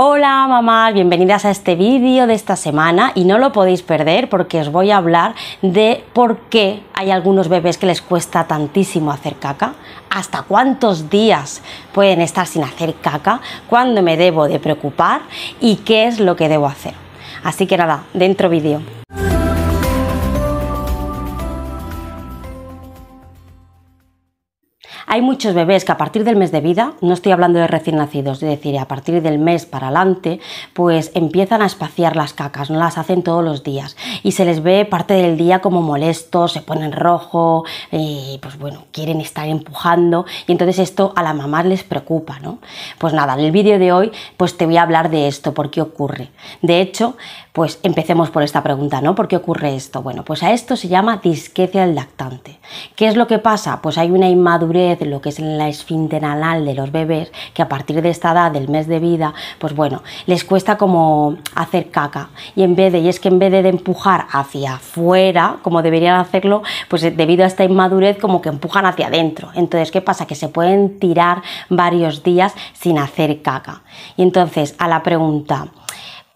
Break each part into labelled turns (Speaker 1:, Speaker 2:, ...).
Speaker 1: Hola mamá, bienvenidas a este vídeo de esta semana y no lo podéis perder porque os voy a hablar de por qué hay algunos bebés que les cuesta tantísimo hacer caca, hasta cuántos días pueden estar sin hacer caca, cuándo me debo de preocupar y qué es lo que debo hacer. Así que nada, dentro vídeo. Hay muchos bebés que a partir del mes de vida, no estoy hablando de recién nacidos, es decir, a partir del mes para adelante, pues empiezan a espaciar las cacas, no las hacen todos los días y se les ve parte del día como molestos, se ponen rojo, y pues bueno, quieren estar empujando y entonces esto a la mamá les preocupa, ¿no? Pues nada, en el vídeo de hoy pues te voy a hablar de esto, por qué ocurre. De hecho, pues empecemos por esta pregunta, ¿no? ¿Por qué ocurre esto? Bueno, pues a esto se llama disquecia del lactante. ¿Qué es lo que pasa? Pues hay una inmadurez lo que es la esfínter anal de los bebés, que a partir de esta edad, del mes de vida, pues bueno, les cuesta como hacer caca. Y en vez de, y es que en vez de, de empujar hacia afuera, como deberían hacerlo, pues debido a esta inmadurez, como que empujan hacia adentro. Entonces, ¿qué pasa? Que se pueden tirar varios días sin hacer caca. Y entonces, a la pregunta,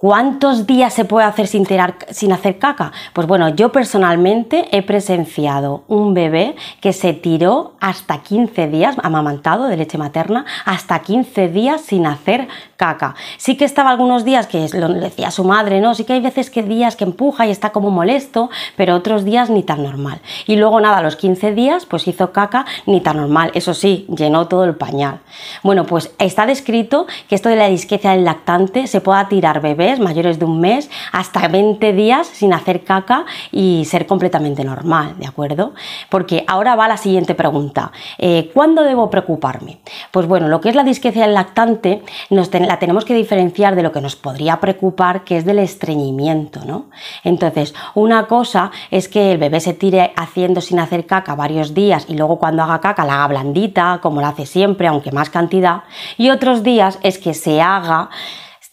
Speaker 1: ¿Cuántos días se puede hacer sin, hacer caca? Pues bueno, yo personalmente he presenciado un bebé que se tiró hasta 15 días, amamantado de leche materna, hasta 15 días sin hacer caca. Sí que estaba algunos días que lo decía su madre, ¿no? Sí que hay veces que días que empuja y está como molesto, pero otros días ni tan normal. Y luego nada, a los 15 días pues hizo caca ni tan normal, eso sí, llenó todo el pañal. Bueno, pues está descrito que esto de la disquecia del lactante se pueda tirar bebé mayores de un mes, hasta 20 días sin hacer caca y ser completamente normal, ¿de acuerdo? Porque ahora va la siguiente pregunta. Eh, ¿Cuándo debo preocuparme? Pues bueno, lo que es la disquecia del lactante la tenemos que diferenciar de lo que nos podría preocupar, que es del estreñimiento, ¿no? Entonces, una cosa es que el bebé se tire haciendo sin hacer caca varios días y luego cuando haga caca la haga blandita, como la hace siempre, aunque más cantidad, y otros días es que se haga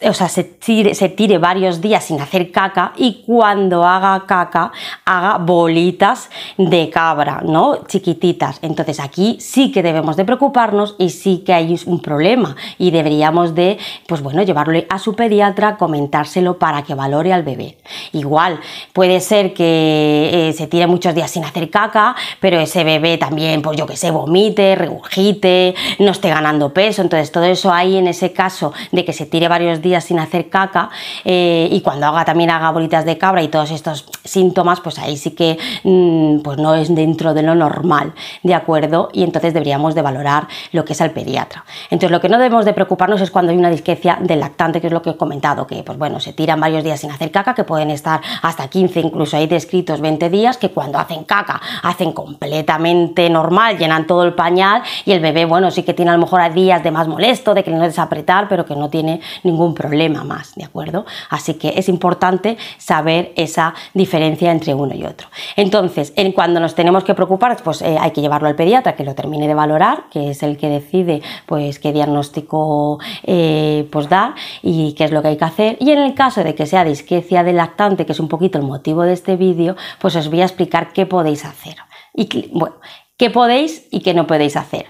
Speaker 1: o sea, se tire, se tire varios días sin hacer caca y cuando haga caca haga bolitas de cabra, ¿no? Chiquititas. Entonces aquí sí que debemos de preocuparnos y sí que hay un problema y deberíamos de, pues bueno, llevarle a su pediatra, comentárselo para que valore al bebé. Igual, puede ser que eh, se tire muchos días sin hacer caca, pero ese bebé también, pues yo que sé, vomite, regurgite, no esté ganando peso, entonces todo eso ahí en ese caso de que se tire varios días sin hacer caca eh, y cuando haga también haga bolitas de cabra y todos estos síntomas, pues ahí sí que mm, pues no es dentro de lo normal, ¿de acuerdo? Y entonces deberíamos de valorar lo que es al pediatra. Entonces lo que no debemos de preocuparnos es cuando hay una disquecia del lactante, que es lo que he comentado, que pues bueno, se tiran varios días sin hacer caca, que pueden estar hasta 15, incluso hay descritos 20 días, que cuando hacen caca hacen completamente normal, llenan todo el pañal y el bebé, bueno, sí que tiene a lo mejor a días de más molesto, de que no desapretar, pero que no tiene ningún problema problema más, ¿de acuerdo? Así que es importante saber esa diferencia entre uno y otro. Entonces, en cuando nos tenemos que preocupar, pues eh, hay que llevarlo al pediatra que lo termine de valorar, que es el que decide pues qué diagnóstico eh, pues dar y qué es lo que hay que hacer. Y en el caso de que sea disquecia del lactante, que es un poquito el motivo de este vídeo, pues os voy a explicar qué podéis hacer. Y bueno, qué podéis y qué no podéis hacer.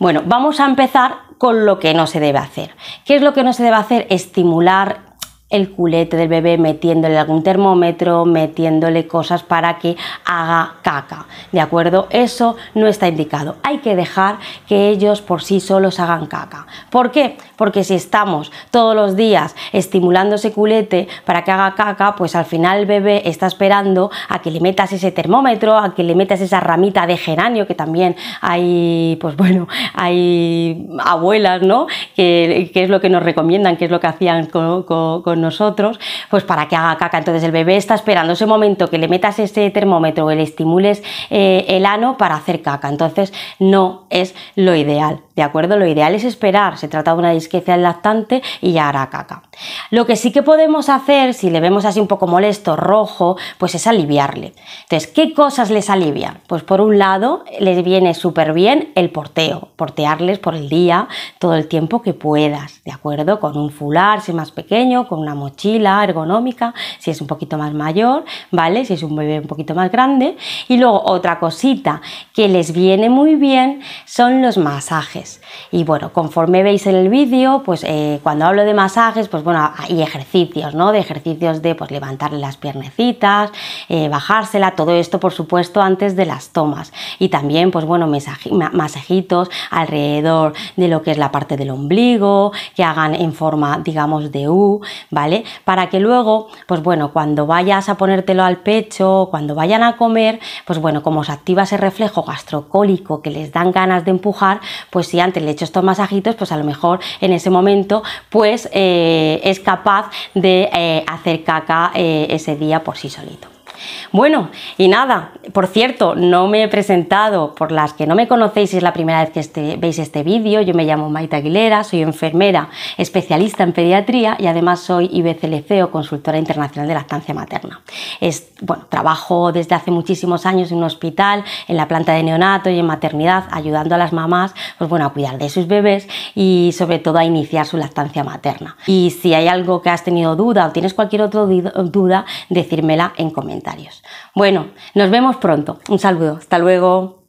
Speaker 1: Bueno, vamos a empezar con lo que no se debe hacer. ¿Qué es lo que no se debe hacer? Estimular el culete del bebé metiéndole algún termómetro, metiéndole cosas para que haga caca. ¿De acuerdo? Eso no está indicado. Hay que dejar que ellos por sí solos hagan caca. ¿Por qué? Porque si estamos todos los días estimulando ese culete para que haga caca, pues al final el bebé está esperando a que le metas ese termómetro, a que le metas esa ramita de geranio, que también hay, pues bueno, hay abuelas, ¿no? Que, es lo que nos recomiendan, que es lo que hacían con nosotros, pues para que haga caca. Entonces el bebé está esperando ese momento que le metas ese termómetro o le estimules eh, el ano para hacer caca. Entonces no es lo ideal, ¿de acuerdo? Lo ideal es esperar. Se trata de una disquecia del lactante y ya hará caca. Lo que sí que podemos hacer, si le vemos así un poco molesto, rojo, pues es aliviarle. Entonces, ¿qué cosas les alivia? Pues por un lado, les viene súper bien el porteo, portearles por el día todo el tiempo que puedas, ¿de acuerdo? Con un fular, si es más pequeño, con una mochila ergonómica, si es un poquito más mayor, ¿vale? Si es un bebé un poquito más grande. Y luego otra cosita que les viene muy bien son los masajes. Y bueno, conforme veis en el vídeo, pues eh, cuando hablo de masajes, pues bueno, y ejercicios, ¿no? De ejercicios de pues, levantarle las piernecitas, eh, bajársela, todo esto por supuesto antes de las tomas. Y también, pues bueno, masajitos alrededor de lo que es la parte del ombligo, que hagan en forma, digamos, de U, ¿vale? Para que luego, pues bueno, cuando vayas a ponértelo al pecho, cuando vayan a comer, pues bueno, como se activa ese reflejo gastrocólico que les dan ganas de empujar, pues si antes le he hecho estos masajitos, pues a lo mejor en ese momento, pues... Eh, es capaz de eh, hacer caca eh, ese día por sí solito. Bueno, y nada, por cierto, no me he presentado, por las que no me conocéis, si es la primera vez que este, veis este vídeo, yo me llamo Maite Aguilera, soy enfermera especialista en pediatría y además soy IBCLC o consultora internacional de lactancia materna. Es, trabajo desde hace muchísimos años en un hospital, en la planta de neonato y en maternidad, ayudando a las mamás pues bueno, a cuidar de sus bebés y sobre todo a iniciar su lactancia materna. Y si hay algo que has tenido duda o tienes cualquier otra duda, decírmela en comentarios. Bueno, nos vemos pronto. Un saludo. Hasta luego.